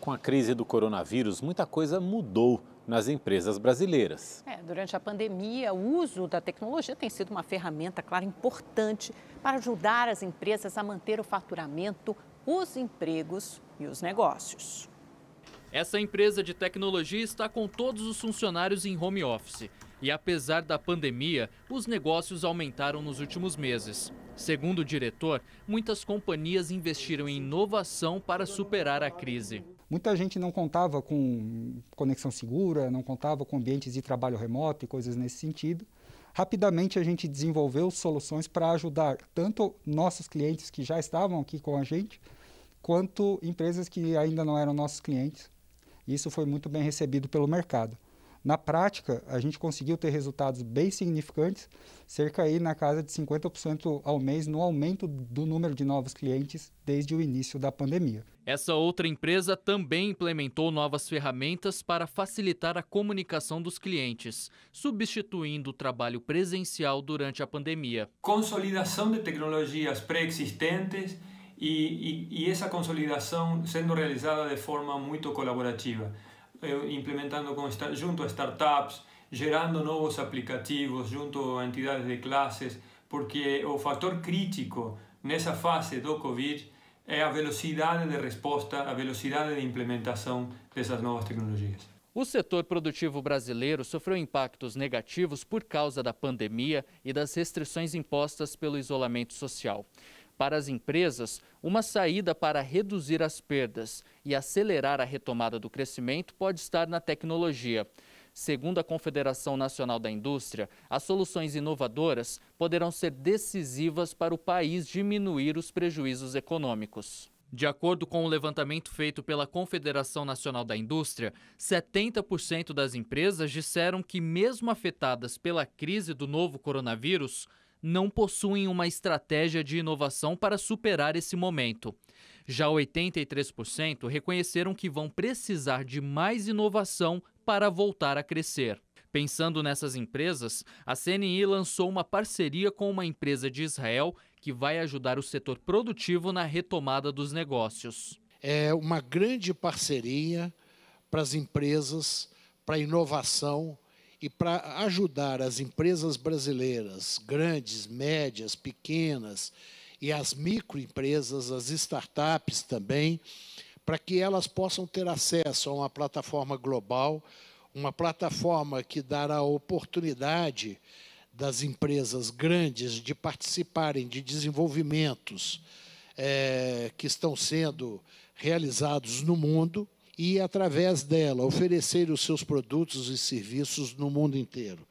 Com a crise do coronavírus, muita coisa mudou nas empresas brasileiras. É, durante a pandemia, o uso da tecnologia tem sido uma ferramenta, claro, importante para ajudar as empresas a manter o faturamento, os empregos e os negócios. Essa empresa de tecnologia está com todos os funcionários em home office. E apesar da pandemia, os negócios aumentaram nos últimos meses. Segundo o diretor, muitas companhias investiram em inovação para superar a crise. Muita gente não contava com conexão segura, não contava com ambientes de trabalho remoto e coisas nesse sentido. Rapidamente a gente desenvolveu soluções para ajudar tanto nossos clientes que já estavam aqui com a gente, quanto empresas que ainda não eram nossos clientes isso foi muito bem recebido pelo mercado. Na prática, a gente conseguiu ter resultados bem significantes, cerca aí na casa de 50% ao mês no aumento do número de novos clientes desde o início da pandemia. Essa outra empresa também implementou novas ferramentas para facilitar a comunicação dos clientes, substituindo o trabalho presencial durante a pandemia. Consolidação de tecnologias pré-existentes e, e, e essa consolidação sendo realizada de forma muito colaborativa, eh, implementando com, junto a startups, gerando novos aplicativos junto a entidades de classes, porque o fator crítico nessa fase do Covid é a velocidade de resposta, a velocidade de implementação dessas novas tecnologias. O setor produtivo brasileiro sofreu impactos negativos por causa da pandemia e das restrições impostas pelo isolamento social. Para as empresas, uma saída para reduzir as perdas e acelerar a retomada do crescimento pode estar na tecnologia. Segundo a Confederação Nacional da Indústria, as soluções inovadoras poderão ser decisivas para o país diminuir os prejuízos econômicos. De acordo com o um levantamento feito pela Confederação Nacional da Indústria, 70% das empresas disseram que, mesmo afetadas pela crise do novo coronavírus, não possuem uma estratégia de inovação para superar esse momento. Já 83% reconheceram que vão precisar de mais inovação para voltar a crescer. Pensando nessas empresas, a CNI lançou uma parceria com uma empresa de Israel que vai ajudar o setor produtivo na retomada dos negócios. É uma grande parceria para as empresas, para a inovação, e para ajudar as empresas brasileiras, grandes, médias, pequenas, e as microempresas, as startups também, para que elas possam ter acesso a uma plataforma global, uma plataforma que dará a oportunidade das empresas grandes de participarem de desenvolvimentos é, que estão sendo realizados no mundo e, através dela, oferecer os seus produtos e serviços no mundo inteiro.